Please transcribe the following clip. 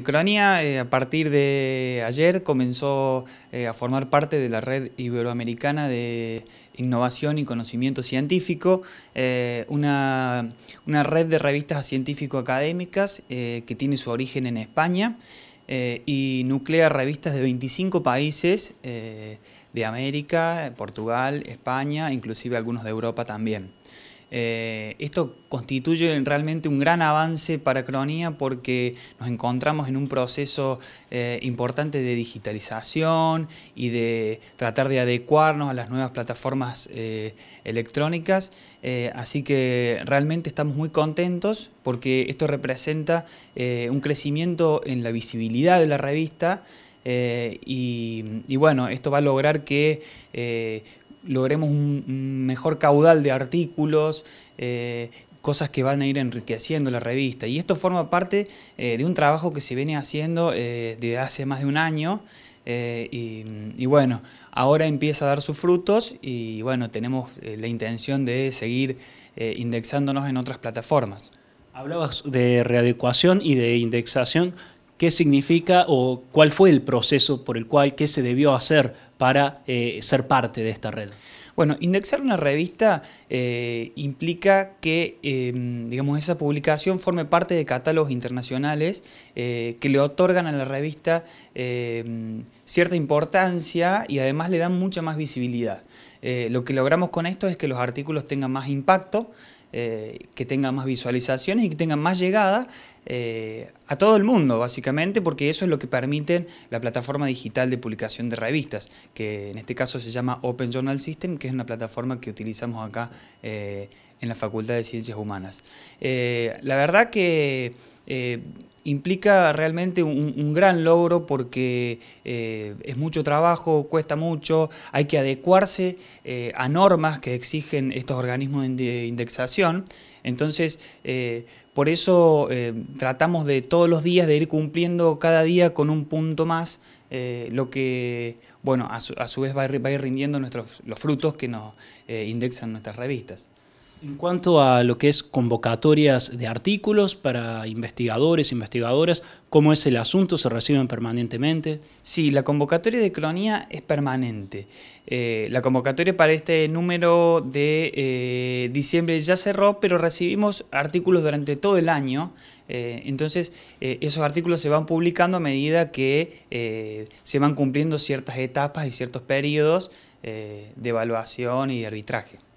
Ucrania eh, a partir de ayer comenzó eh, a formar parte de la Red Iberoamericana de Innovación y Conocimiento Científico, eh, una, una, red de revistas científico-académicas que tiene su origen en España y nuclea revistas de 25 países de América, Portugal, España, inclusive algunos de Europa también. Eh, esto constituye realmente un gran avance para Cronía porque nos encontramos en un proceso eh, importante de digitalización y de tratar de adecuarnos a las nuevas plataformas eh, electrónicas. así que realmente estamos muy contentos porque esto representa un crecimiento en la visibilidad de la revista. y, bueno, esto va a lograr que logremos un mejor caudal de artículos, eh, cosas que van a ir enriqueciendo la revista. Y esto forma parte eh, de un trabajo que se viene haciendo desde eh, hace más de un año. y, bueno, ahora empieza a dar sus frutos y bueno, tenemos la intención de seguir indexándonos en otras plataformas. Hablabas de readecuación y de indexación qué significa o cuál fue el proceso por el cual, qué se debió hacer para eh, ser parte de esta red. Bueno, indexar una revista eh, implica que, em, digamos, esa publicación forme parte de catálogos internacionales eh, que le otorgan a la revista em, cierta importancia y además le dan mucha más visibilidad. lo que logramos con esto es que los artículos tengan más impacto, eh, que tenga más visualizaciones y que tenga más llegada eh, a todo el mundo, básicamente, porque eso es lo que permite la plataforma digital de publicación de revistas, que en este caso se llama Open Journal System, que es una plataforma que utilizamos acá eh, en la Facultad de Ciencias Humanas. la verdad que implica realmente un, gran logro porque eh, es mucho trabajo, cuesta mucho, hay que adecuarse eh, a normas que exigen estos organismos de indexación. Entonces, eh, por eso tratamos de todos los días de ir cumpliendo cada día con un punto más, lo que, bueno, a su, vez va a, ir, rindiendo nuestros, los frutos que nos indexan nuestras revistas. En cuanto a lo que es convocatorias de artículos para investigadores, investigadoras, ¿cómo es el asunto? ¿Se reciben permanentemente? Sí, la convocatoria de cronía es permanente. Eh, la convocatoria para este número de eh, diciembre ya cerró, pero recibimos artículos durante todo el año. Eh, entonces, esos artículos se van publicando a medida que se van cumpliendo ciertas etapas y ciertos periodos de evaluación y de arbitraje.